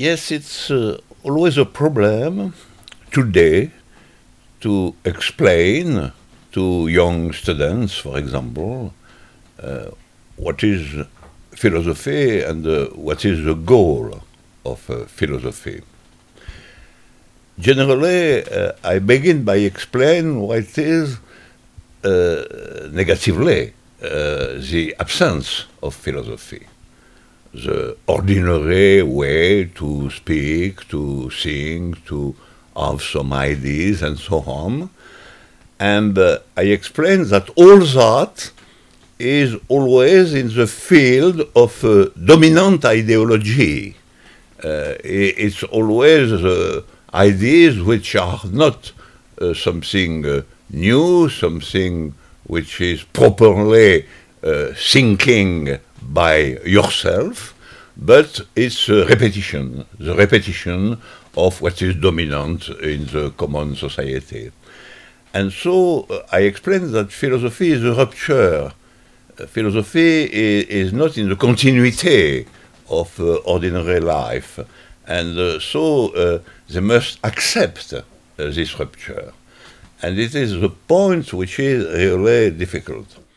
Yes, it's uh, always a problem today to explain to young students, for example, uh, what is philosophy and uh, what is the goal of uh, philosophy. Generally, uh, I begin by explaining what is uh, negatively uh, the absence of philosophy the ordinary way to speak, to sing, to have some ideas, and so on. And uh, I explained that all that is always in the field of uh, dominant ideology. Uh, it's always uh, ideas which are not uh, something uh, new, something which is properly thinking by yourself, but it's a repetition, the repetition of what is dominant in the common society. And so uh, I explained that philosophy is a rupture. Uh, philosophy is, is, not in the continuity of uh, ordinary life. And uh, so uh, they must accept uh, this rupture. And it is the point which is really difficult.